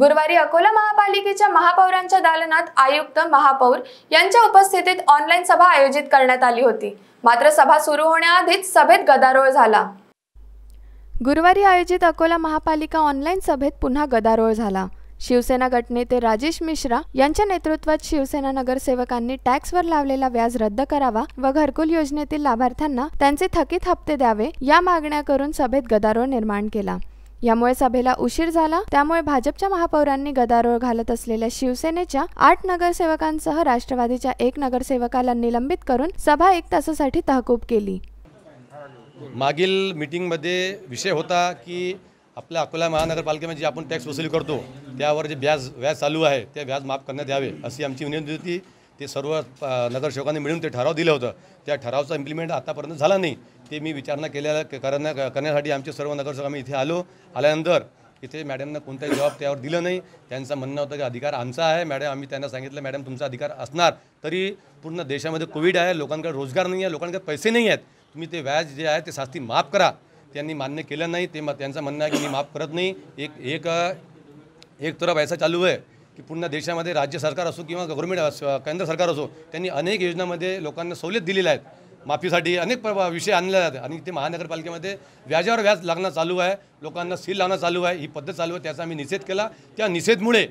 गुरुवारी अकोला महापालिकेच्या महापौरांच्या दालनात आयुक्त महापौर यांच्या उपस्थितीत ऑनलाईन सभा आयोजित करण्यात आली होती मात्र सभा सुरू होण्याआधीच सभेत गदारोळ झाला गुरुवारी आयोजित अकोला महापालिका ऑनलाईन सभेत पुन्हा गदारोळ झाला शिवसेना गटनेते राजेश मिश्रा यांच्या नेतृत्वात शिवसेना नगरसेवकांनी टॅक्सवर लावलेला व्याज रद्द करावा व घरकुल योजनेतील लाभार्थ्यांना त्यांचे थकीत हप्ते द्यावे या मागण्या करून सभेत गदारोळ निर्माण केला यामुळे सभेला उशीर झाला त्यामुळे भाजपच्या महापौरांनी गदारोळ घालत असलेल्या शिवसेनेच्या आठ नगरसेवकांसह राष्ट्रवादीच्या एक नगरसेवकाला निलंबित करून सभा एक तासासाठी तहकूब केली मागील मध्ये विषय होता की आपल्या अकोला महानगरपालिकेमध्ये आपण टॅक्स वसुली करतो त्यावर जे व्याज व्याज चालू आहे ते व्याज माफ करण्यात यावे अशी आमची विनंती होती ते सर्व नगरसेवकांनी मिळून ते ठराव दिलं होतं त्या ठरावचा इम्प्लिमेंट आतापर्यंत झाला नाही ते मी विचारणा केल्या करण्या करण्यासाठी आमचे सर्व नगरसेवक आम्ही इथे आलो आल्यानंतर इथे मॅडमनं कोणताही जबाब त्यावर दिलं नाही त्यांचं म्हणणं होतं की अधिकार आमचा आहे मॅडम आम्ही त्यांना सांगितलं मॅडम तुमचा अधिकार असणार तरी पूर्ण देशामध्ये कोविड आहे लोकांकडे रोजगार नाही आहे लोकांकडे पैसे नाही आहेत तुम्ही ते व्याज जे आहे ते सास्ती माफ करा त्यांनी मान्य केलं नाही ते मग त्यांचं म्हणणं आहे की मी माफ करत नाही एक एक एक तरफ ऐसा चालू आहे की पूर्ण देशामध्ये राज्य सरकार असो किंवा गव्हर्मेंट केंद्र सरकार असो त्यांनी अनेक योजनामध्ये लोकांना सवलत दिलेल्या आहेत माफीसाठी अनेक विषय आणले आहेत आणि ते महानगरपालिकेमध्ये व्याजावर व्याज लागणं चालू आहे लोकांना सील लावणं चालू आहे ही पद्धत चालू आहे त्याचा आम्ही निषेध केला त्या निषेधमुळे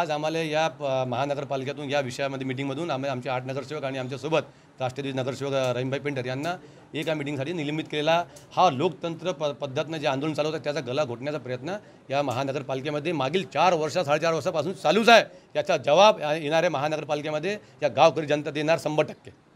आज आम्हाला या महानगरपालिकेतून या विषयामध्ये मीटिंगमधून आम्ही आमचे आठ नगरसेवक आणि आमच्यासोबत राष्ट्रीय नगरसेवक रहीमभाई पेंटर यांना एका मिटिंगसाठी निलंबित केलेला हा लोकतंत्र प पद्धतनं जे आंदोलन चालवतं त्याचा गला घोटण्याचा प्रयत्न या महानगरपालिकेमध्ये मागील चार वर्ष साडेचार वर्षापासून चालूच आहे याचा जवाब येणाऱ्या महानगरपालिकेमध्ये या गावकरी जनता देणार शंभर टक्के